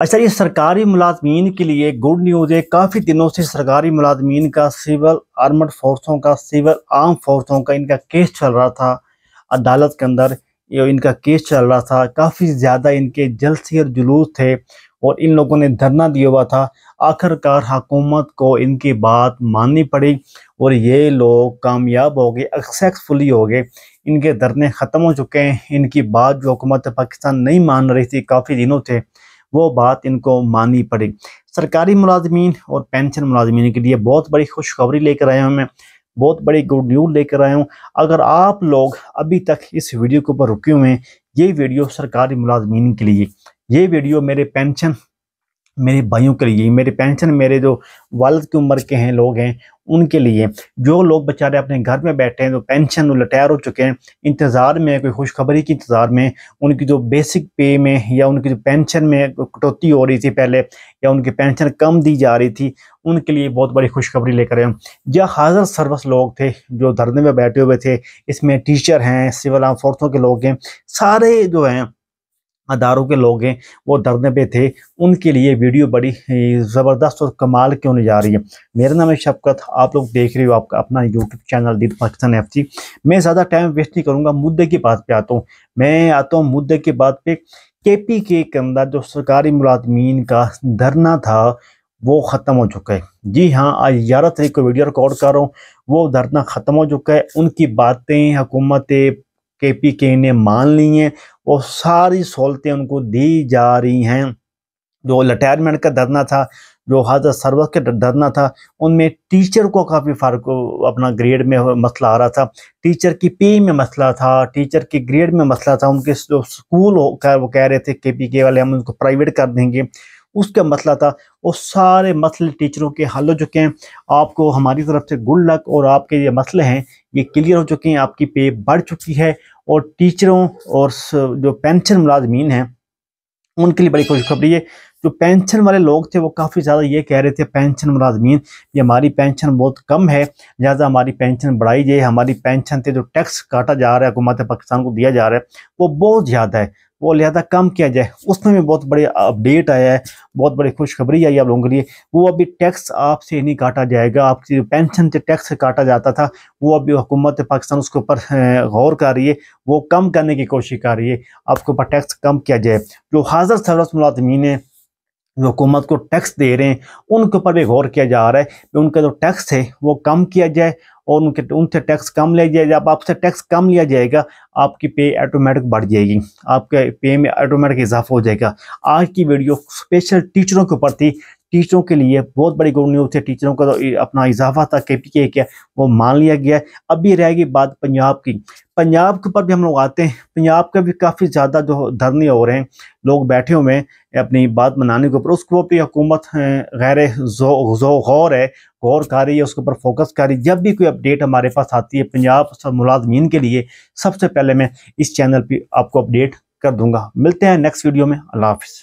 अच्छा ये सरकारी मुलाजमीन के लिए गुड न्यूज़ है काफ़ी दिनों से सरकारी मुलाजमीन का सिविल आर्मड फोर्सों का सिविल आर्म फोर्सों का इनका केस चल रहा था अदालत के अंदर ये इनका केस चल रहा था काफ़ी ज़्यादा इनके जलसे और जुलूस थे और इन लोगों ने धरना दिया हुआ था आखिरकार हकूमत को इनकी बात माननी पड़ी और ये लोग कामयाब हो गए सक्सेसफुली हो गए इनके धरने ख़त्म हो चुके हैं इनकी बात जो हुकूमत पाकिस्तान नहीं मान रही थी काफ़ी दिनों से वो बात इनको माननी पड़ी सरकारी मुलाजमीन और पेंशन मुलाजमीन के लिए बहुत बड़ी खुशखबरी लेकर आया हूँ मैं बहुत बड़ी गुड न्यूज लेकर आया हूँ अगर आप लोग अभी तक इस वीडियो के ऊपर रुके हुए हैं ये वीडियो सरकारी मुलाजमीन के लिए ये वीडियो मेरे पेंशन मेरे भाइयों के लिए मेरे पेंशन मेरे जो वालद की उम्र के हैं लोग हैं उनके लिए जो लोग बेचारे अपने घर में बैठे हैं जो पेंशन रिटायर हो चुके हैं इंतज़ार में कोई खुशखबरी के इंतज़ार में उनकी जो बेसिक पे में या उनकी जो पेंशन में कटौती हो रही थी पहले या उनकी पेंशन कम दी जा रही थी उनके लिए बहुत बड़ी खुशखबरी लेकर आए या हाजिर सर्वस लोग थे जो धरने में बैठे हुए थे इसमें टीचर हैं सिविल आर्म फोर्सों के लोग हैं सारे जो हैं अदारों के लोग हैं वो धरने पे थे उनके लिए वीडियो बड़ी ज़बरदस्त और कमाल की होने जा रही है मेरा नाम है शबकत आप लोग देख रहे हो आपका अपना YouTube channel Deep Pakistan F मैं ज़्यादा टाइम वेस्ट नहीं करूँगा मुद्दे की बात पर आता हूँ मैं आता हूँ मुद्दे की बात पर के पी के के अंदर जो सरकारी मुलाजमीन का धरना था वो ख़त्म हो चुका है जी हाँ आज ग्यारह तरीक को वीडियो रिकॉर्ड कर रहा हूँ वो धरना ख़त्म हो चुका है उनकी बातें हुकूमत के पी के ने मान ली हैं और सारी सहूलतें उनको दी जा रही हैं जो रिटायरमेंट का धरना था जो हाजर सर्वस का धरना था उनमें टीचर को काफ़ी फ़र्क अपना ग्रेड में मसला आ रहा था टीचर की पे में मसला था टीचर की ग्रेड में मसला था उनके जो स्कूल हो कर वो कह रहे थे के पी के वाले हम उनको प्राइवेट कर देंगे उसका मसला था और सारे मसले टीचरों के हल हो चुके हैं आपको हमारी तरफ से गुड लक और आपके ये मसले हैं ये क्लियर हो चुके हैं आपकी पे बढ़ चुकी है और टीचरों और जो पेंशन मुलाजमीन हैं उनके लिए बड़ी खुशखबरी है जो पेंशन वाले लोग थे वो काफ़ी ज़्यादा ये कह रहे थे पेंशन मुलाजमीन ये हमारी पेंशन बहुत कम है लिहाजा हमारी पेंशन बढ़ाई जाए हमारी पेंशन से जो टैक्स काटा जा रहा है हुकूमत पाकिस्तान को दिया जा रहा है वो बहुत ज़्यादा है वो लिहाजा कम किया जाए उसमें भी बहुत बड़ी अपडेट आया है बहुत बड़ी खुशखबरी आई आप लोगों के लिए वो अभी टैक्स आपसे नहीं काटा जाएगा आपकी जो पेंशन से टैक्स काटा जाता था वो अभी हुकूमत पाकिस्तान उसके ऊपर गौर कर रही है वो कम करने की कोशिश कर रही है आपके ऊपर टैक्स कम किया जाए जो हाजिर सरस मुलाजमीन है जो हुकूमत को टैक्स दे रहे हैं उनके ऊपर भी गौर किया जा रहा है उनका जो टैक्स है वो कम किया जाए और उनके उनसे टैक्स कम लिया जाएगा जब आपसे टैक्स कम लिया जाएगा आपकी पे ऑटोमेटिक बढ़ जाएगी आपके पे में ऑटोमेटिक इजाफा हो जाएगा आज की वीडियो स्पेशल टीचरों के ऊपर थी टीचरों के लिए बहुत बड़ी गुड न्यूज़ थी टीचरों का तो अपना इजाफा था के पी के क्या वो मान लिया गया है अभी रहेगी बात पंजाब की पंजाब के ऊपर भी हम लोग आते हैं पंजाब का भी काफ़ी ज़्यादा जो धरने हो रहे हैं लोग बैठे हुए हैं अपनी बात मनाने के ऊपर उसको अपनी हुकूमत गैर जो गौर है गौर कर रही है उसके ऊपर फोकस कर रही है जब भी कोई अपडेट हमारे पास आती है पंजाब मुलाजमीन के लिए सबसे पहले मैं इस चैनल पर आपको अपडेट कर दूंगा मिलते हैं नेक्स्ट वीडियो में अल्लाह हाफिज़